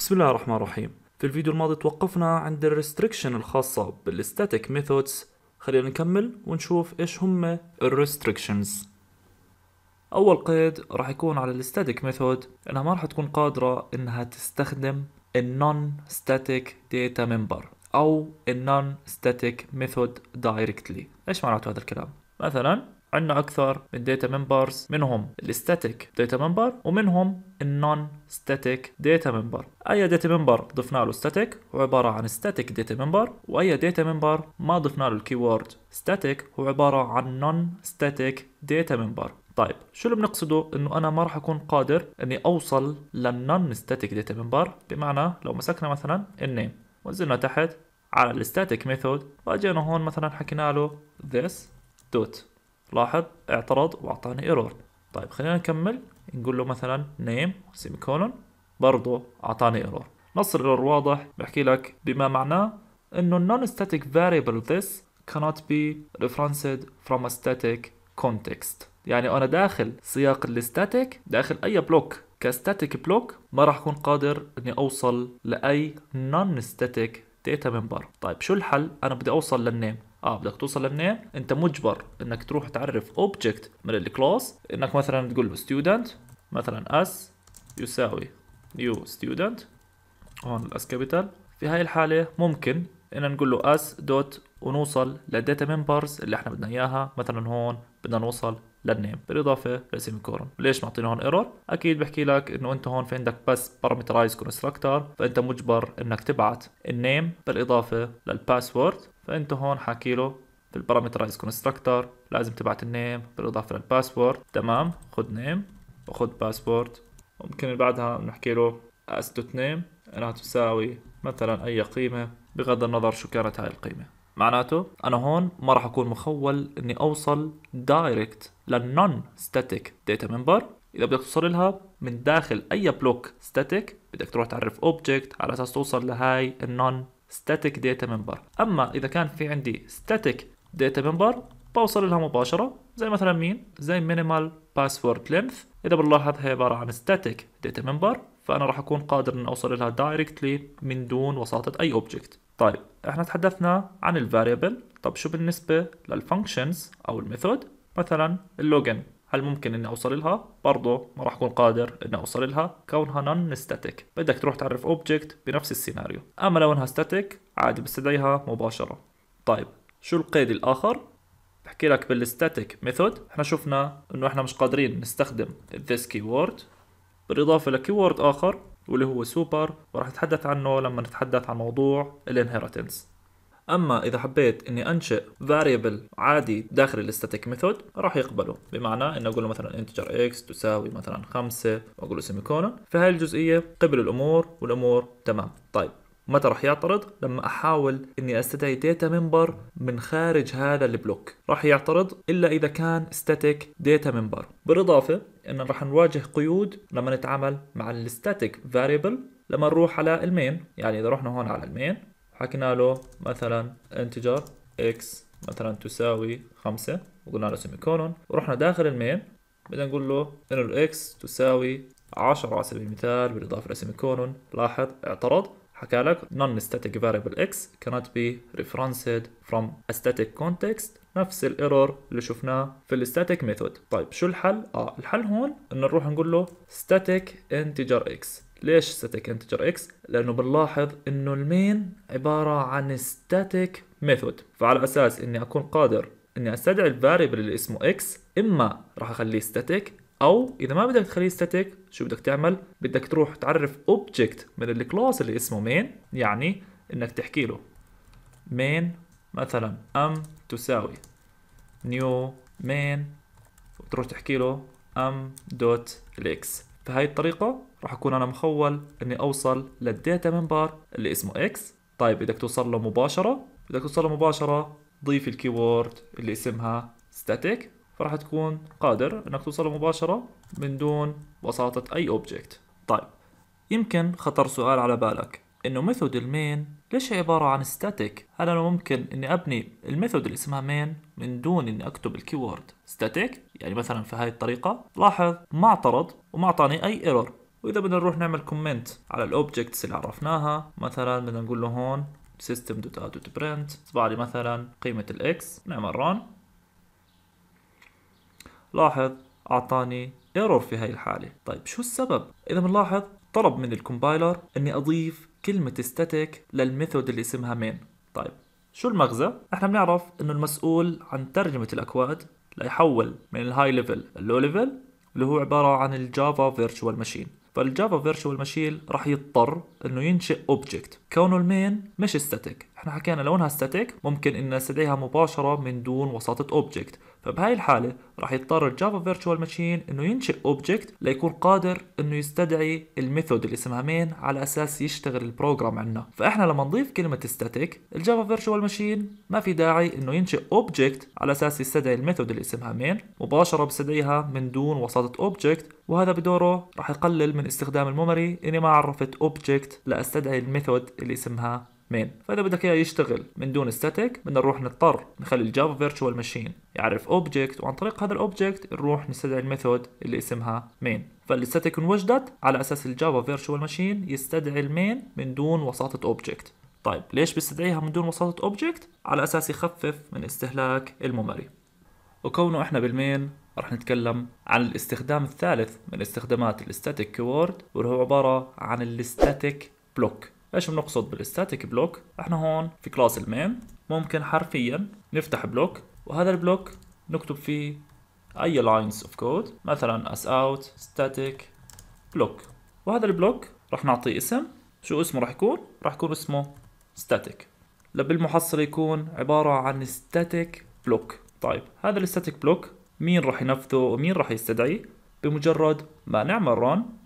بسم الله الرحمن الرحيم في الفيديو الماضي توقفنا عند الريستريكشن الخاصة بالستاتيك ميثودز خلينا نكمل ونشوف ايش هم الريستريكشنز اول قيد راح يكون على الستاتيك ميثود انها ما راح تكون قادرة انها تستخدم النون ستاتيك داتا ممبر او النون ستاتيك ميثود دايركتلي ايش معناته هذا الكلام مثلا عندنا اكثر من داتا ممبرز منهم الستاتيك داتا ممبر ومنهم النون ستاتيك داتا ممبر اي داتا ممبر ضفنا له ستاتيك هو عباره عن ستاتيك داتا ممبر واي داتا ممبر ما ضفنا له الكيورد ستاتيك هو عباره عن نون ستاتيك داتا ممبر طيب شو اللي بنقصده انه انا ما راح اكون قادر اني اوصل للنون ستاتيك داتا ممبر بمعنى لو مسكنا مثلا النيم ونزلنا تحت على الستاتيك ميثود واجينا هون مثلا حكينا له this dot لاحظ اعترض واعطاني ايرور طيب خلينا نكمل نقول له مثلا نيم سيمي كولون برضه اعطاني ايرور نص الايرور واضح بحكي لك بما معناه انه النون ستاتيك فاريبل ذس cannot be referenced from a static context يعني انا داخل سياق الستاتيك داخل اي بلوك كستاتيك بلوك ما راح اكون قادر اني اوصل لاي نون ستاتيك داتا ممبر طيب شو الحل انا بدي اوصل للنيم اه بدك توصل لمنين انت مجبر انك تروح تعرف اوبجكت من الكلاس انك مثلا تقول له ستودنت مثلا اس يساوي نيو ستودنت هون الاس كابيتال في هاي الحاله ممكن ان نقول له اس دوت ونوصل للداتا ممبرز اللي احنا بدنا اياها مثلا هون بدنا نوصل للنيم بالاضافه لاسم كورن ليش معطينا هون ايرور اكيد بحكي لك انه انت هون في عندك بس بارامترايز كونستراكتر فانت مجبر انك تبعت النيم بالاضافه للباسورد فانت هون حاكي له بالبارامترايز كونستراكتور لازم تبعت النيم بالاضافه للباسورد تمام خد نيم وخد باسورد وممكن بعدها بنحكي له دوت نيم انها تساوي مثلا اي قيمه بغض النظر شو كانت هاي القيمه معناته انا هون ما راح اكون مخول اني اوصل دايركت للنون ستاتيك داتا ممبر اذا بدك توصل لها من داخل اي بلوك ستاتيك بدك تروح تعرف اوبجكت على اساس توصل لهاي النون static data member اما اذا كان في عندي static data member بوصل لها مباشره زي مثلا مين زي minimal password length اذا بنلاحظ هي عباره عن static data member فانا راح اكون قادر ان اوصل لها directly من دون وساطه اي object طيب احنا تحدثنا عن الفاريبل طب شو بالنسبه للفانكشنز او الميثود مثلا اللوجن هل ممكن اني اوصل لها برضه ما راح اكون قادر اني اوصل لها كونها نون ستاتيك بدك تروح تعرف اوبجكت بنفس السيناريو اما لو انها ستاتيك عادي بستدعيها مباشره طيب شو القيد الاخر بحكي لك بالستاتيك ميثود احنا شفنا انه احنا مش قادرين نستخدم this keyword بالاضافه لكيورد اخر واللي هو سوبر وراح نتحدث عنه لما نتحدث عن موضوع الانهيرتنس اما اذا حبيت اني انشئ فاريبل عادي داخل الاستاتيك ميثود راح يقبله بمعنى انه اقول له مثلا انتجر اكس تساوي مثلا 5 واقول له سيمي كولون فهي الجزئيه قبل الامور والامور تمام طيب متى راح يعترض؟ لما احاول اني استدعي داتا ممبر من خارج هذا البلوك، راح يعترض الا اذا كان ستاتيك داتا ممبر، بالاضافه ان راح نواجه قيود لما نتعامل مع الستاتيك فاريبل لما نروح على المين، يعني اذا رحنا هون على المين حكينا له مثلا انتجر اكس مثلا تساوي 5 وقلنا له سيمي كولون ورحنا داخل المين بدنا نقول له انه الاكس تساوي 10 على سبيل المثال بالاضافه لسيمي كولون لاحظ اعترض حكى لك نون ستاتيك فاريبل x cannot be referenced from a static context نفس الايرور اللي شفناه في الستاتيك ميثود طيب شو الحل اه الحل هون انه نروح نقول له static integer x ليش ستاتيك انتجر اكس؟ لانه بنلاحظ انه المين عباره عن ستاتيك ميثود فعلى اساس اني اكون قادر اني استدعي الفاريبل اللي اسمه اكس اما راح اخليه ستاتيك او اذا ما بدك تخليه ستاتيك شو بدك تعمل؟ بدك تروح تعرف اوبجكت من الكلاس اللي اسمه مين يعني انك تحكي له مين مثلا ام تساوي نيو مين وتروح تحكي له ام دوت الاكس بهاي الطريقة راح أكون أنا مخول إني أوصل للداتا منبر اللي اسمه إكس طيب بدك توصل له مباشرة بدك توصل له مباشرة ضيف الكيورد اللي اسمها ستاتيك فراح تكون قادر إنك توصل له مباشرة من دون وساطة أي أوبجكت طيب يمكن خطر سؤال على بالك إنه ميثود المين ليش هي عبارة عن static؟ هل أنا ممكن إني أبني الميثود اللي اسمها main من دون إني أكتب الكيورد static يعني مثلا في هاي الطريقة لاحظ ما اعترض وما أعطاني أي ايرور وإذا بدنا نروح نعمل كومنت على الأوبجكتس اللي عرفناها مثلا بدنا نقول له هون system.out.print طبع لي مثلا قيمة الاكس نعمل run لاحظ أعطاني ايرور في هاي الحالة طيب شو السبب؟ إذا بنلاحظ طلب من الكومبايلر اني اضيف كلمة static للميثود اللي اسمها main طيب شو المغزى؟ احنا بنعرف انه المسؤول عن ترجمة الاكواد ليحول من الهاي ليفل اللو ليفل اللي هو عبارة عن الجافا فيرتشوال ماشين فالجافا فيرتشوال ماشين راح يضطر انه ينشئ اوبجكت كونه المين مش static احنا حكينا لو انها static ممكن ان نستدعيها مباشرة من دون وساطة اوبجكت فبهاي الحالة راح يضطر الجافا فيرتشوال ماشين انه ينشئ اوبجكت ليكون قادر انه يستدعي الميثود اللي اسمها مين على اساس يشتغل البروجرام عندنا فاحنا لما نضيف كلمة ستاتيك الجافا فيرتشوال ماشين ما في داعي انه ينشئ اوبجكت على اساس يستدعي الميثود اللي اسمها مين مباشرة بستدعيها من دون وساطة اوبجكت وهذا بدوره راح يقلل من استخدام الميموري اني ما عرفت اوبجكت لاستدعي الميثود اللي اسمها مين فاذا بدك اياه يشتغل من دون ستاتيك بدنا نروح نضطر نخلي الجافا فيرتشوال ماشين يعرف اوبجكت وعن طريق هذا الاوبجكت نروح نستدعي الميثود اللي اسمها مين فالستاتيك انوجدت على اساس الجافا فيرتشوال ماشين يستدعي المين من دون وساطه اوبجكت طيب ليش بيستدعيها من دون وساطه اوبجكت على اساس يخفف من استهلاك الميموري وكونه احنا بالمين رح نتكلم عن الاستخدام الثالث من استخدامات الستاتيك كيورد واللي هو عباره عن الستاتيك بلوك ايش بنقصد بالستاتيك بلوك احنا هون في كلاس المين ممكن حرفيا نفتح بلوك وهذا البلوك نكتب فيه اي لاينز اوف كود مثلا اس اوت ستاتيك بلوك وهذا البلوك راح نعطيه اسم شو اسمه راح يكون راح يكون اسمه ستاتيك بالمحصله يكون عباره عن ستاتيك بلوك طيب هذا الستاتيك بلوك مين راح ينفذه ومين راح يستدعيه بمجرد ما نعمل run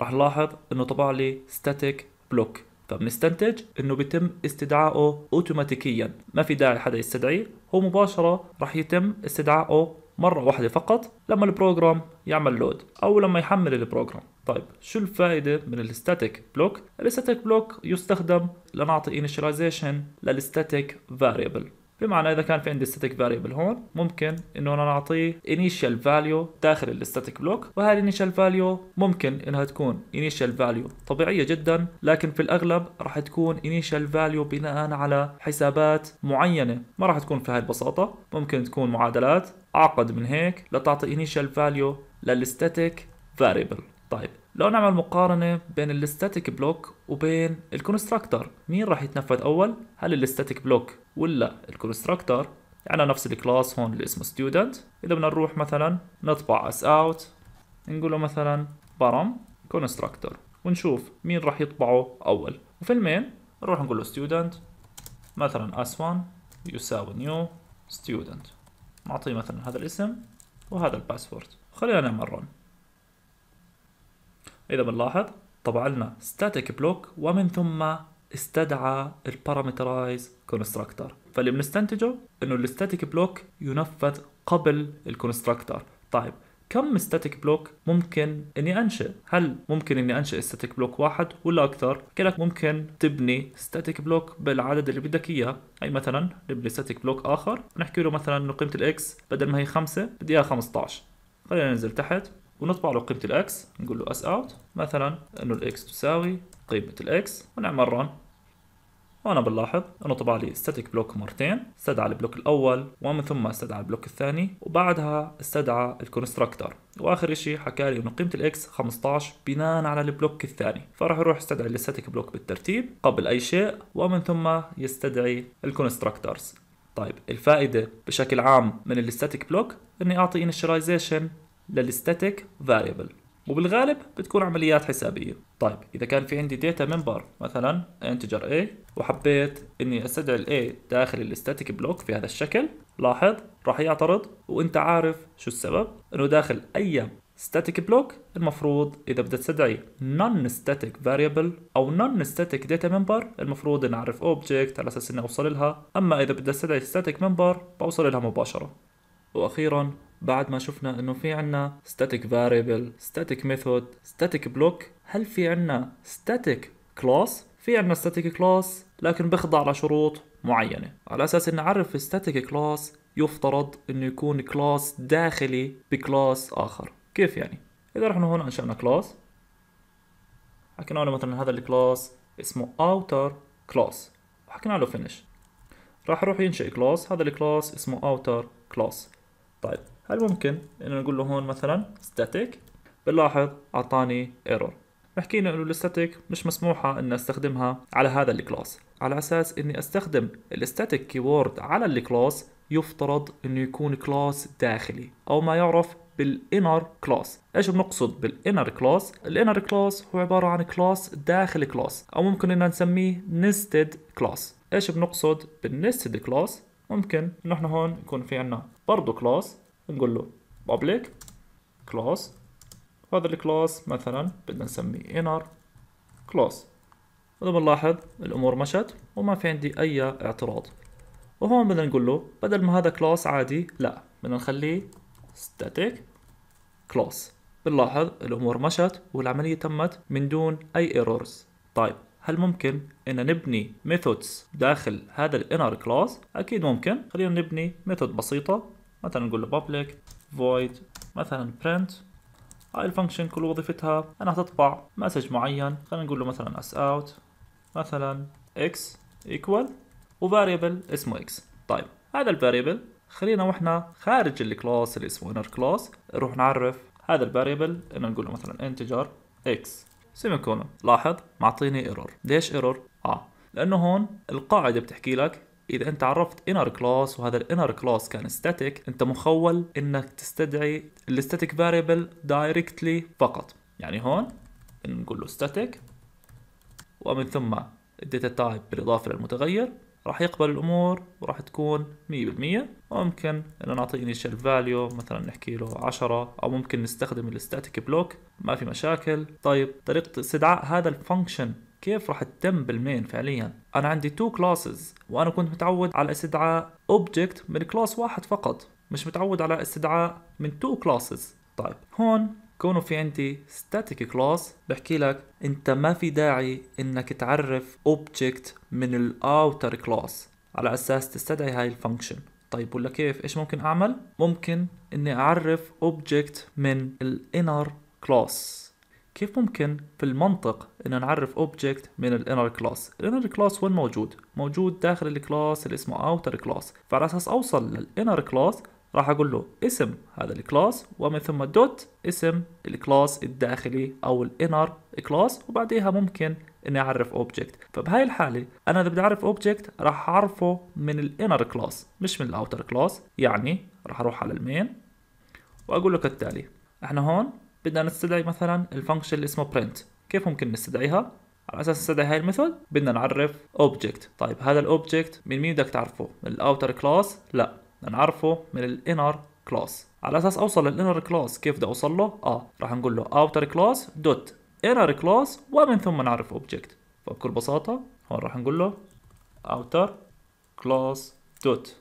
راح نلاحظ انه طبع لي ستاتيك بلوك فبنستنتج انه بيتم استدعائه اوتوماتيكيا ما في داعي حدا يستدعيه هو مباشره راح يتم استدعائه مرة واحدة فقط لما البروجرام يعمل لود أو لما يحمل البروجرام طيب شو الفائدة من الستاتيك بلوك؟ الستاتيك بلوك يستخدم لنعطي initialization للستاتيك variable بمعنى اذا كان في عندي static variable هون ممكن انه انا نعطيه initial value داخل الستاتيك بلوك وهي الانيشال فاليو ممكن انها تكون initial value طبيعيه جدا لكن في الاغلب راح تكون initial value بناء على حسابات معينه ما راح تكون في هاي البساطه ممكن تكون معادلات اعقد من هيك لتعطي initial value للستاتيك variable طيب لو نعمل مقارنة بين الستاتيك بلوك وبين الكونستراكتور مين راح يتنفذ أول؟ هل الستاتيك بلوك ولا الكونستراكتر؟ يعني نفس الكلاس هون اللي اسمه student إذا بدنا نروح مثلا نطبع اس out نقول له مثلا برم constructor ونشوف مين راح يطبعه أول وفي المين نروح نقول له student مثلا s1 يساوي new student نعطيه مثلا هذا الاسم وهذا الباسورد خلينا نعمل run إذا بنلاحظ طبع لنا static block ومن ثم استدعى البارامترايز constructor فاللي بنستنتجه انه الستاتيك بلوك ينفذ قبل الكونستراكتر طيب كم ستاتيك بلوك ممكن اني انشئ هل ممكن اني انشئ ستاتيك بلوك واحد ولا اكثر كلك ممكن تبني ستاتيك بلوك بالعدد اللي بدك اياه اي مثلا نبني ستاتيك بلوك اخر نحكي له مثلا انه قيمه الاكس بدل ما هي 5 بدي اياها 15 خلينا ننزل تحت ونطبع له قيمة الاكس نقول له اس اوت مثلا انه الاكس تساوي قيمة الاكس ونعمل رن وانا بنلاحظ انه طبع لي static بلوك مرتين استدعى البلوك الاول ومن ثم استدعى البلوك الثاني وبعدها استدعى الكونستراكتر واخر شيء حكى لي انه قيمه الاكس 15 بناء على البلوك الثاني فراح يروح يستدعي الستاتيك بلوك بالترتيب قبل اي شيء ومن ثم يستدعي الكونستراكترز طيب الفائده بشكل عام من الستاتيك بلوك اني اعطي initialization للستاتيك فاريبل وبالغالب بتكون عمليات حسابية طيب إذا كان في عندي داتا ممبر مثلا انتجر A وحبيت إني أستدعي ال A داخل الستاتيك بلوك في هذا الشكل لاحظ راح يعترض وأنت عارف شو السبب إنه داخل أي static block المفروض اذا بدي تستدعي non static variable او non static data member المفروض نعرف اعرف object على اساس اني اوصل لها اما اذا بدي استدعي static member بوصل لها مباشره واخيرا بعد ما شفنا انه في عنا static variable static method static block هل في عنا static class في عنا static class لكن بخضع لشروط معينة على اساس ان نعرف static class يفترض انه يكون class داخلي بكلاس اخر كيف يعني اذا رحنا هون انشأنا class حكينا له مثلا هذا الكلاس اسمه outer class وحكينا له finish راح يروح ينشئ كلاس هذا الكلاس اسمه outer class طيب هل ممكن انه نقول له هون مثلا static بنلاحظ اعطاني ايرور بحكي له انه الستاتيك مش مسموحه ان استخدمها على هذا الكلاس على اساس اني استخدم الستاتيك كيورد على الكلاس يفترض انه يكون كلاس داخلي او ما يعرف بالانر كلاس ايش بنقصد بالانر كلاس الانر كلاس هو عباره عن كلاس داخل كلاس او ممكن ان نسميه نستد كلاس ايش بنقصد بالنستد كلاس ممكن نحن هون يكون في عنا برضه كلاس نقول له public class وهذا الكلاس مثلا بدنا نسميه inner class وإذا بنلاحظ الأمور مشت وما في عندي أي اعتراض وهون بدنا نقول له بدل ما هذا كلاس عادي لا بدنا نخليه static class بنلاحظ الأمور مشت والعملية تمت من دون أي errors طيب هل ممكن ان نبني methods داخل هذا الانر كلاس اكيد ممكن خلينا نبني ميثود بسيطه مثلا نقول له public void مثلا print هاي الفانكشن كل وظيفتها انها تطبع مسج معين خلينا نقول له مثلا as out مثلا x equal وفاريبل اسمه x طيب هذا الفاريبل خلينا واحنا خارج الكلاس اللي اسمه inner class نروح نعرف هذا الفاريبل انه نقول له مثلا integer x سيميكولون لاحظ معطيني ايرور ليش ايرور اه لانه هون القاعده بتحكي لك اذا انت عرفت inner كلاس وهذا الانر كلاس كان static انت مخول انك تستدعي الستاتيك variable directly فقط يعني هون نقول له static ومن ثم الداتا تايب بالاضافه للمتغير راح يقبل الامور وراح تكون 100% وممكن انه نعطيه انيشال فاليو مثلا نحكي له 10 او ممكن نستخدم الستاتيك بلوك ما في مشاكل طيب طريقه استدعاء هذا الفانكشن كيف راح تتم بالمين فعليا انا عندي تو كلاسز وانا كنت متعود على استدعاء اوبجكت من كلاس واحد فقط مش متعود على استدعاء من تو كلاسز طيب هون كونه في عندي static class بحكي لك انت ما في داعي انك تعرف object من outer class على اساس تستدعي هاي الفانكشن طيب ولا كيف ايش ممكن اعمل ممكن اني اعرف object من inner class كيف ممكن في المنطق ان نعرف اوبجكت من الانر كلاس الانر كلاس وين موجود موجود داخل الكلاس اللي اسمه اوتر كلاس فعلى اساس اوصل للانر كلاس راح اقول له اسم هذا الكلاس ومن ثم دوت اسم الكلاس الداخلي او الانر كلاس وبعديها ممكن اني اعرف اوبجكت فبهاي الحاله انا اذا بدي اعرف اوبجكت راح اعرفه من الانر كلاس مش من الاوتر كلاس يعني راح اروح على المين واقول له كالتالي احنا هون بدنا نستدعي مثلا الفانكشن اللي اسمه print كيف ممكن نستدعيها على اساس نستدعي هاي الميثود بدنا نعرف اوبجكت طيب هذا الاوبجكت من مين بدك تعرفه من الاوتر كلاس لا بدنا نعرفه من الانر كلاس على اساس اوصل للانر كلاس كيف بدي اوصل له اه راح نقول له outer كلاس دوت انر class ومن ثم نعرف object فبكل بساطة هون راح نقول له outer class دوت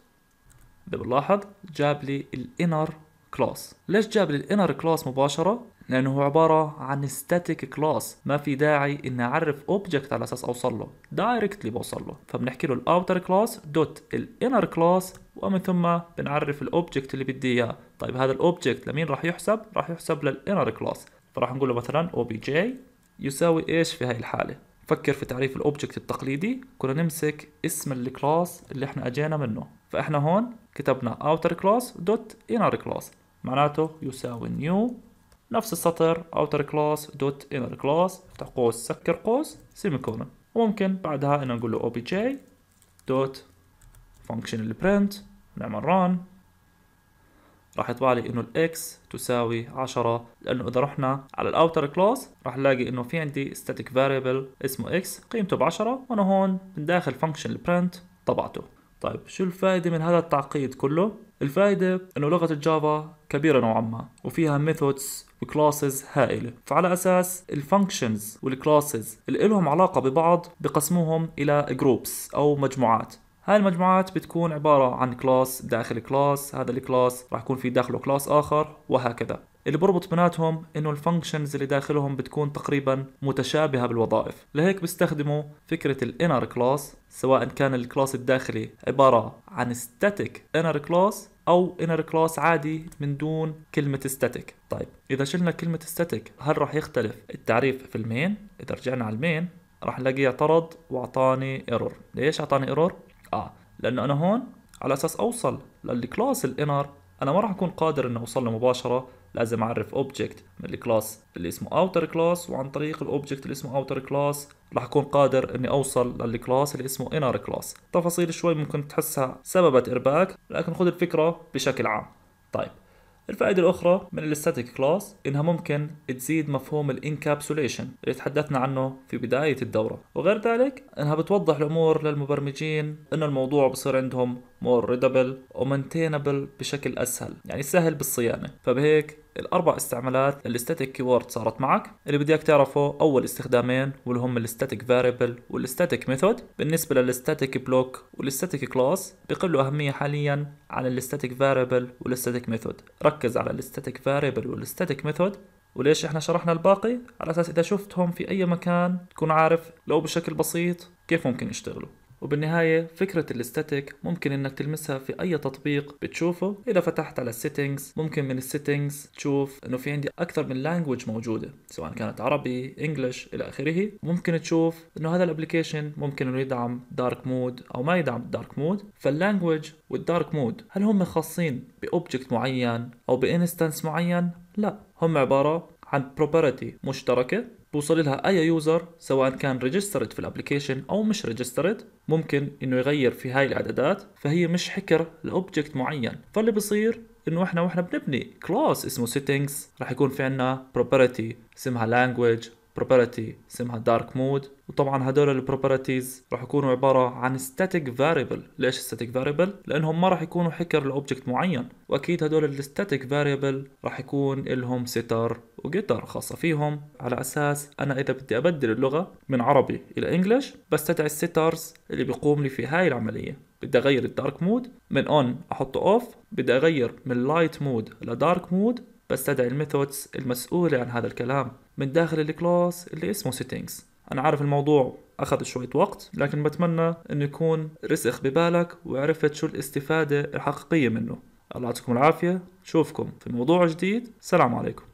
إذا بنلاحظ جاب لي الانر كلاس ليش جاب لي الانر كلاس مباشره لانه هو عباره عن ستاتيك كلاس ما في داعي اني اعرف اوبجكت على اساس اوصل له دايركتلي بوصل له فبنحكي له الاوتر كلاس دوت الانر كلاس ومن ثم بنعرف الاوبجكت اللي بدي اياه طيب هذا الاوبجكت لمين راح يحسب راح يحسب للانر كلاس فراح نقول له مثلا او بي جي يساوي ايش في هاي الحاله فكر في تعريف الاوبجكت التقليدي كنا نمسك اسم الكلاس اللي احنا اجينا منه فاحنا هون كتبنا outer class dot inner class معناته يساوي نيو نفس السطر outer class dot inner class افتح قوس سكر قوس semicolon وممكن بعدها انه نقول له obj dot فانكشن print نعمل run راح يطبع لي انه الاكس تساوي 10 لانه اذا رحنا على الاوتر كلاس راح نلاقي انه في عندي static variable اسمه اكس قيمته ب 10 وانا هون من داخل فانكشن print طبعته طيب شو الفائده من هذا التعقيد كله الفائده انه لغه الجافا كبيرة نوعا ما وفيها ميثودز وكلاسز هائلة فعلى أساس الفانكشنز والكلاسز اللي لهم علاقة ببعض بقسموهم إلى جروبس أو مجموعات هاي المجموعات بتكون عبارة عن كلاس داخل كلاس هذا الكلاس راح يكون في داخله كلاس آخر وهكذا اللي بربط بيناتهم انه الفانكشنز اللي داخلهم بتكون تقريبا متشابهه بالوظائف لهيك بيستخدموا فكره الانر كلاس سواء كان الكلاس الداخلي عباره عن ستاتيك انر كلاس او inner كلاس عادي من دون كلمه static طيب اذا شلنا كلمه static هل راح يختلف التعريف في المين اذا رجعنا على المين راح نلاقيه اعترض واعطاني ايرور ليش اعطاني ايرور اه لانه انا هون على اساس اوصل للكلاس الانر انا ما راح اكون قادر اني اوصل له مباشره لازم اعرف اوبجكت من الكلاس اللي اسمه اوتر كلاس وعن طريق الاوبجكت اللي اسمه اوتر كلاس راح اكون قادر اني اوصل للكلاس اللي اسمه انر كلاس تفاصيل شوي ممكن تحسها سببت ارباك لكن خذ الفكره بشكل عام طيب الفائدة الأخرى من الستاتيك كلاس إنها ممكن تزيد مفهوم الانكابسوليشن اللي تحدثنا عنه في بداية الدورة وغير ذلك إنها بتوضح الأمور للمبرمجين إنه الموضوع بصير عندهم more readable maintainable بشكل أسهل يعني سهل بالصيانة فبهيك الأربع استعمالات static كيورد صارت معك اللي بدي اياك تعرفه أول استخدامين واللي هم الستاتيك فاريبل والستاتيك ميثود بالنسبة للستاتيك بلوك والستاتيك كلاس بقلوا أهمية حاليا عن الستاتيك فاريبل والستاتيك ميثود ركز على الستاتيك فاريبل والستاتيك ميثود وليش احنا شرحنا الباقي على اساس اذا شفتهم في اي مكان تكون عارف لو بشكل بسيط كيف ممكن يشتغلوا وبالنهاية فكرة الاستاتيك ممكن انك تلمسها في اي تطبيق بتشوفه اذا فتحت على السيتنجز ممكن من السيتنجز تشوف انه في عندي اكثر من لانجوج موجودة سواء كانت عربي انجلش الى اخره ممكن تشوف انه هذا الابلكيشن ممكن انه يدعم دارك مود او ما يدعم دارك مود فاللانجوج والدارك مود هل هم خاصين باوبجكت معين او بانستانس معين لا هم عبارة عن بروبرتي مشتركة بوصل لها اي يوزر سواء كان ريجسترد في الابلكيشن او مش ريجسترد ممكن انه يغير في هاي الاعدادات فهي مش حكر لاوبجكت معين فاللي بصير انه احنا واحنا بنبني كلاس اسمه settings راح يكون في عندنا property اسمها language بروبرتي اسمها دارك مود وطبعا هدول البروبرتيز راح يكونوا عباره عن ستاتيك فاريبل ليش ستاتيك فاريبل لانهم ما راح يكونوا حكر لاوبجكت معين واكيد هدول الستاتيك فاريبل راح يكون لهم ستار وجيتار خاصه فيهم على اساس انا اذا بدي ابدل اللغه من عربي الى انجلش بستدعي الستارز اللي بيقوم لي في هاي العمليه بدي اغير الدارك مود من اون احطه اوف بدي اغير من لايت مود لدارك مود بستدعي الميثودز المسؤولة عن هذا الكلام من داخل الكلاس اللي اسمه settings أنا عارف الموضوع أخذ شوية وقت لكن بتمنى أن يكون رسخ ببالك وعرفت شو الاستفادة الحقيقية منه الله يعطيكم العافية شوفكم في موضوع جديد سلام عليكم